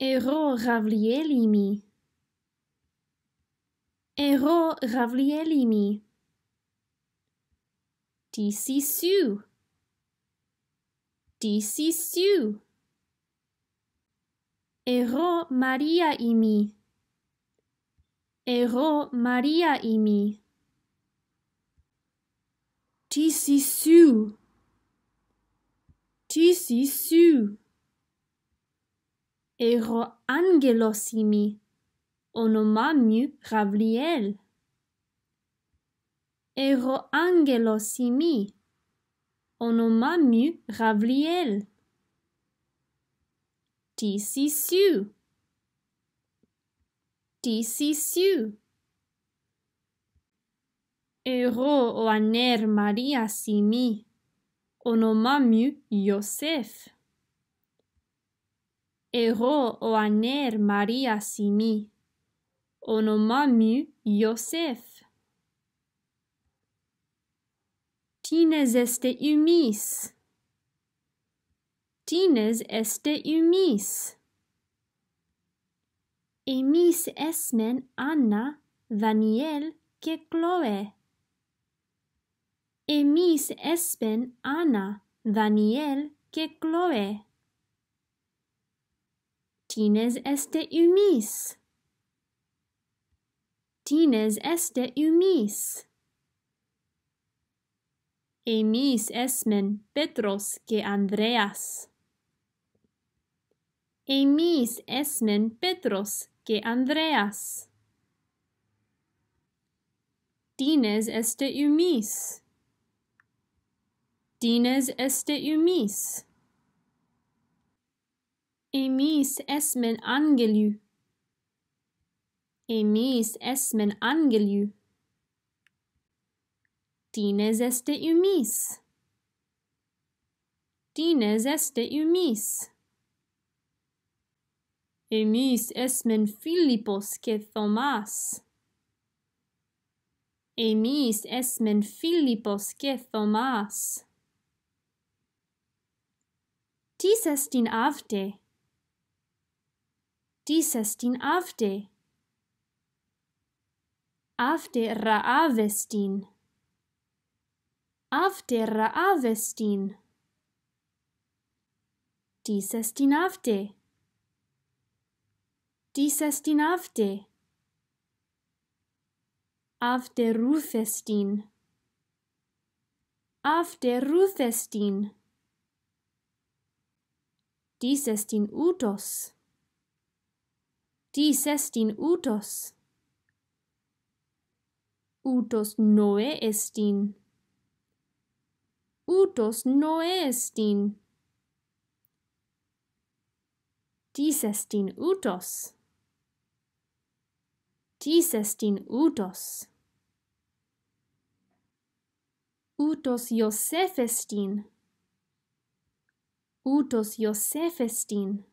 Ero Ravlielimi héros ravlielimi Ero héros ravlier limi, tissu, Mariaimi, héros Maria Maria Tissu su. su. Ero angelosimi. mu ravliel. Ero angelosimi. Onomamu ravliel. Tissu su. ero o aner Maria simi, onomamu Iosef. Ero o aner Maria simi, onomamu Iosef. Tines este umis. Tines este umis. Emis esmen Anna, Daniel, che Chloe emis espen ana daniel que chloe tines este umis tines este umis emis esmen petros que andreas Emis esmen Petros que Andreas. Tines este umis. Dines este Umis. Emis esmen angelü. Emis esmen angelü. Dines este Umis. Dines este Umis. Emis esmen Philippos que Thomas. Emis esmen Philippos que Thomas. Dies ist die AfD. Dies ist die AfD. AfD Raavestin. AfD Raavestin. Dies ist die AfD. Dies ist die AfD. Auf der Rufestin. Auf Rufestin dies est in utos. Dies est in utos. Utos noe est in. Utos noe est in. Dies est in utos. Dies est in utos. Utos Iosef est in. Utos Iosef est in. Utos Iosephestin.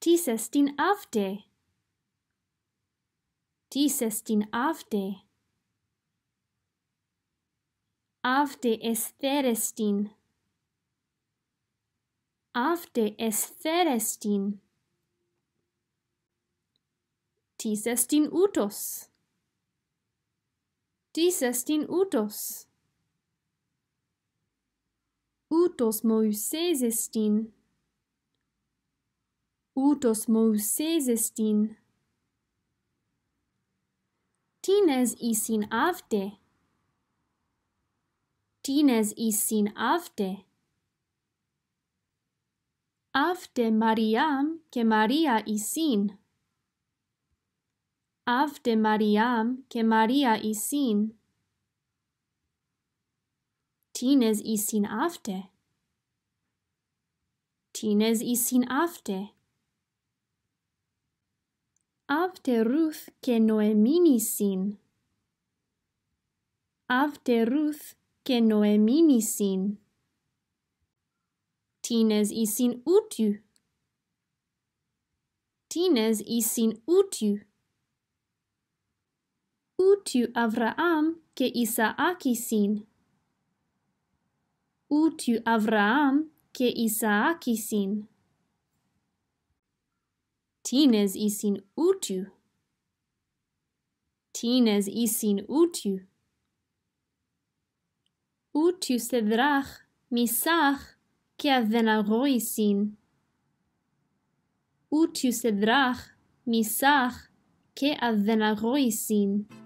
Tis estin afte. Tis estin afte. Afte estherestin. Afte estherestin. Tis estin utos. Tis estin utos utos moyses estin utos moyses estin tines isin afte tines isin afte afte mariam ke maria isin afte mariam ke maria isin Tines is seen cines isin afte. Afte Ruth che Noemini sin. Afte Ruth che Noemini sin. Tines isin utiu. Tines isin utiu. Utiu Avraam ke Isaaci sin. Utiu Avraam che Isaaci sin. Tines isin utu. Tines isin utu. Utu sedrach misach che avena roi sin. Utu sedrach misach che avena roi sin. sin.